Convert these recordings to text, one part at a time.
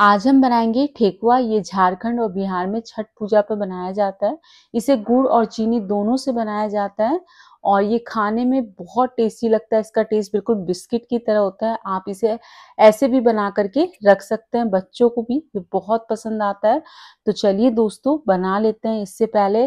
आज हम बनाएंगे ठेकुआ ये झारखंड और बिहार में छठ पूजा पर बनाया जाता है इसे गुड़ और चीनी दोनों से बनाया जाता है और ये खाने में बहुत टेस्टी लगता है इसका टेस्ट बिल्कुल बिस्किट की तरह होता है आप इसे ऐसे भी बना करके रख सकते हैं बच्चों को भी ये बहुत पसंद आता है तो चलिए दोस्तों बना लेते हैं इससे पहले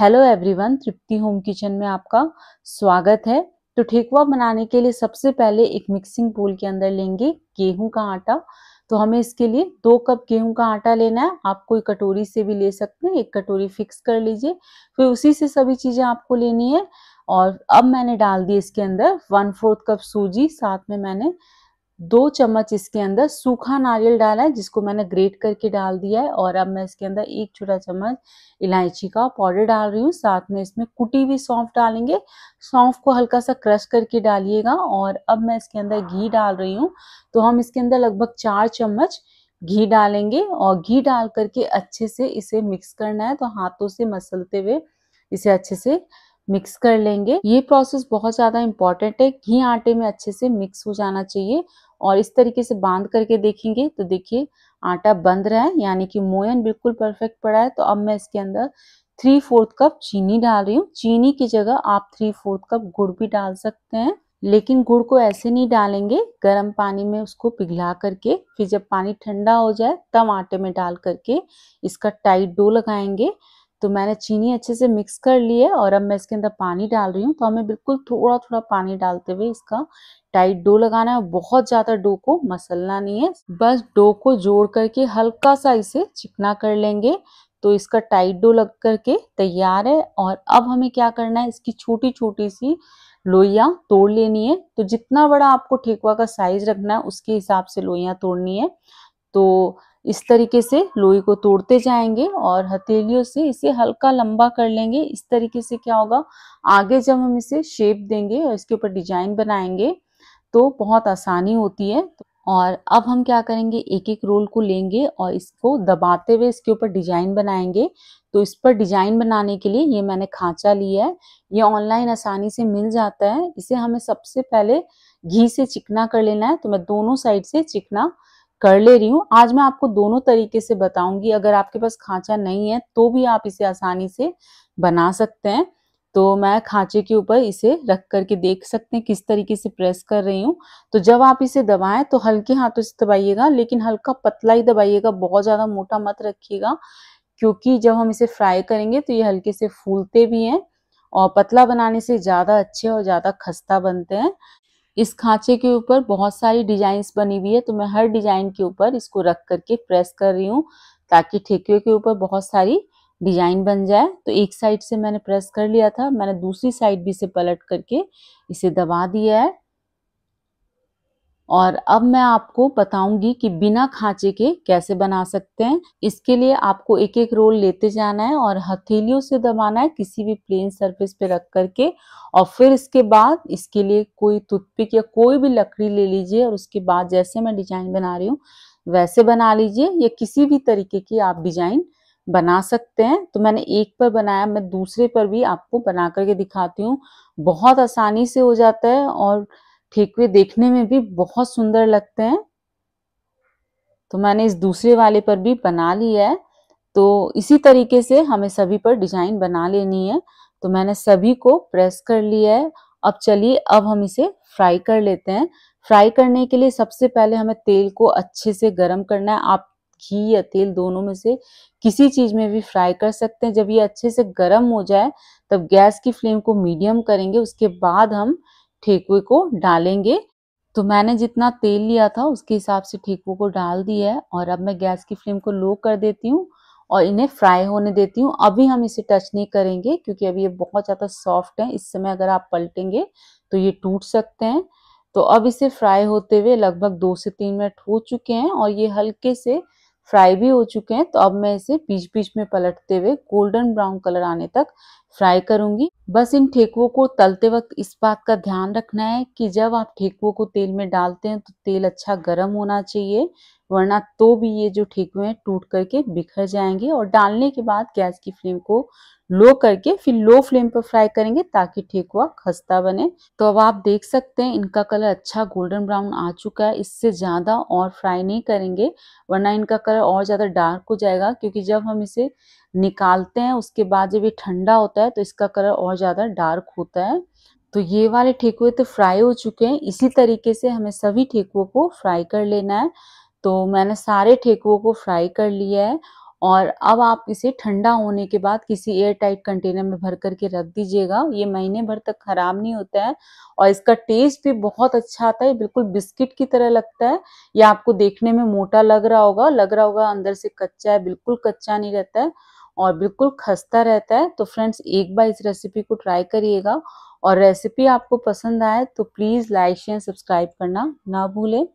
hello everyone Tripti home kitchen में आपका स्वागत है तो ठेकुआ बनाने के लिए सबसे पहले एक मिक्सिंग बोल के अंदर लेंगे गेहूं का आटा तो हमें इसके लिए दो कप गेहूं का आटा लेना है आप कोई कटोरी से भी ले सकते हैं एक कटोरी फिक्स कर लीजिए फिर उसी से सभी चीज़ें आपको लेनी है और अब मैंने डाल दी इसके अंदर वन फोर्थ कप सूजी साथ में मैंने दो चम्मच इसके अंदर सूखा नारियल डाला है जिसको मैंने ग्रेट करके डाल दिया है और अब मैं इसके अंदर एक छोटा चम्मच इलायची का पाउडर डाल रही हूँ साथ में इसमें कुटी हुई सौंफ डालेंगे सौंफ को हल्का सा क्रश करके डालिएगा और अब मैं इसके अंदर घी डाल रही हूँ तो हम इसके अंदर लगभग चार चम्मच घी डालेंगे और घी डाल करके अच्छे से इसे मिक्स करना है तो हाथों से मसलते हुए इसे अच्छे से मिक्स कर लेंगे ये प्रोसेस बहुत ज़्यादा इम्पॉर्टेंट है घी आटे में अच्छे से मिक्स हो जाना चाहिए और इस तरीके से बांध करके देखेंगे तो देखिए आटा बंद रहा है यानी कि मोयन बिल्कुल परफेक्ट पड़ा है तो अब मैं इसके अंदर थ्री फोर्थ कप चीनी डाल रही हूँ चीनी की जगह आप थ्री फोर्थ कप गुड़ भी डाल सकते हैं लेकिन गुड़ को ऐसे नहीं डालेंगे गर्म पानी में उसको पिघला करके फिर जब पानी ठंडा हो जाए तब आटे में डाल करके इसका टाइट डो लगाएंगे तो मैंने चीनी अच्छे से मिक्स कर ली है और अब मैं इसके अंदर पानी डाल रही हूँ तो हमें बिल्कुल थोड़ा थोड़ा पानी डालते हुए इसका टाइट डो लगाना है बहुत ज़्यादा डो को मसलना नहीं है बस डो को जोड़ करके हल्का सा इसे चिकना कर लेंगे तो इसका टाइट डो लग करके तैयार है और अब हमें क्या करना है इसकी छोटी छोटी सी लोहिया तोड़ लेनी है तो जितना बड़ा आपको ठेकुआ का साइज रखना है उसके हिसाब से लोहिया तोड़नी है तो इस तरीके से लोई को तोड़ते जाएंगे और हथेलियों से इसे हल्का लंबा कर लेंगे इस तरीके से क्या होगा आगे जब हम इसे शेप देंगे और इसके ऊपर डिजाइन बनाएंगे तो बहुत आसानी होती है और अब हम क्या करेंगे एक एक रोल को लेंगे और इसको दबाते हुए इसके ऊपर डिजाइन बनाएंगे तो इस पर डिजाइन बनाने के लिए ये मैंने खांचा लिया है ये ऑनलाइन आसानी से मिल जाता है इसे हमें सबसे पहले घी से चिकना कर लेना है तो मैं दोनों साइड से चिकना कर ले रही हूँ आज मैं आपको दोनों तरीके से बताऊंगी अगर आपके पास खांचा नहीं है तो भी आप इसे आसानी से बना सकते हैं तो मैं खांचे के ऊपर इसे रख करके देख सकते हैं किस तरीके से प्रेस कर रही हूँ तो जब आप इसे दबाएं तो हल्के हाथों से दबाइएगा लेकिन हल्का पतला ही दबाइएगा बहुत ज़्यादा मोटा मत रखिएगा क्योंकि जब हम इसे फ्राई करेंगे तो ये हल्के से फूलते भी हैं और पतला बनाने से ज़्यादा अच्छे और ज़्यादा खस्ता बनते हैं इस खांचे के ऊपर बहुत सारी डिजाइंस बनी हुई है तो मैं हर डिजाइन के ऊपर इसको रख करके प्रेस कर रही हूँ ताकि ठेकियों के ऊपर बहुत सारी डिजाइन बन जाए तो एक साइड से मैंने प्रेस कर लिया था मैंने दूसरी साइड भी से पलट करके इसे दबा दिया है और अब मैं आपको बताऊंगी कि बिना खांचे के कैसे बना सकते हैं इसके लिए आपको एक एक रोल लेते जाना है और हथेलियों से दबाना है किसी भी प्लेन सरफेस पे रख करके और फिर इसके बाद इसके लिए कोई टूथपिक या कोई भी लकड़ी ले लीजिए और उसके बाद जैसे मैं डिजाइन बना रही हूँ वैसे बना लीजिए या किसी भी तरीके की आप डिजाइन बना सकते हैं तो मैंने एक पर बनाया मैं दूसरे पर भी आपको बना करके दिखाती हूँ बहुत आसानी से हो जाता है और ठेकुए देखने में भी बहुत सुंदर लगते हैं तो मैंने इस दूसरे वाले पर भी बना लिया है तो इसी तरीके से हमें सभी पर डिजाइन बना लेनी है तो मैंने सभी को प्रेस कर लिया है अब चलिए अब हम इसे फ्राई कर लेते हैं फ्राई करने के लिए सबसे पहले हमें तेल को अच्छे से गर्म करना है आप घी या तेल दोनों में से किसी चीज में भी फ्राई कर सकते हैं जब ये अच्छे से गर्म हो जाए तब गैस की फ्लेम को मीडियम करेंगे उसके बाद हम ठेकुए को डालेंगे तो मैंने जितना तेल लिया था उसके हिसाब से ठेकुए को डाल दिया है और अब मैं गैस की फ्लेम को लो कर देती हूँ और इन्हें फ्राई होने देती हूँ अभी हम इसे टच नहीं करेंगे क्योंकि अभी ये बहुत ज़्यादा सॉफ्ट है इस समय अगर आप पलटेंगे तो ये टूट सकते हैं तो अब इसे फ्राई होते हुए लगभग दो से तीन मिनट हो चुके हैं और ये हल्के से फ्राई भी हो चुके हैं तो अब मैं इसे बीच बीच में पलटते हुए गोल्डन ब्राउन कलर आने तक फ्राई करूंगी बस इन ठेकुओं को तलते वक्त इस बात का ध्यान रखना है कि जब आप ठेकुओं को तेल में डालते हैं तो तेल अच्छा गर्म होना चाहिए वरना तो भी ये जो ठेकुए हैं टूट करके बिखर जाएंगे और डालने के बाद गैस की फ्लेम को लो करके फिर लो फ्लेम पर फ्राई करेंगे ताकि ठेकुआ खस्ता बने तो अब आप देख सकते हैं इनका कलर अच्छा गोल्डन ब्राउन आ चुका है इससे ज़्यादा और फ्राई नहीं करेंगे वरना इनका कलर और ज़्यादा डार्क हो जाएगा क्योंकि जब हम इसे निकालते हैं उसके बाद जब ये ठंडा होता है तो इसका कलर और ज़्यादा डार्क होता है तो ये वाले ठेकुए तो फ्राई हो चुके हैं इसी तरीके से हमें सभी ठेकुओं को फ्राई कर लेना है तो मैंने सारे ठेकुओं को फ्राई कर लिया है और अब आप इसे ठंडा होने के बाद किसी एयर टाइट कंटेनर में भर करके रख दीजिएगा ये महीने भर तक खराब नहीं होता है और इसका टेस्ट भी बहुत अच्छा आता है बिल्कुल बिस्किट की तरह लगता है या आपको देखने में मोटा लग रहा होगा लग रहा होगा अंदर से कच्चा है बिल्कुल कच्चा नहीं रहता है और बिल्कुल खस्ता रहता है तो फ्रेंड्स एक बार इस रेसिपी को ट्राई करिएगा और रेसिपी आपको पसंद आए तो प्लीज़ लाइक शेयर सब्सक्राइब करना ना भूलें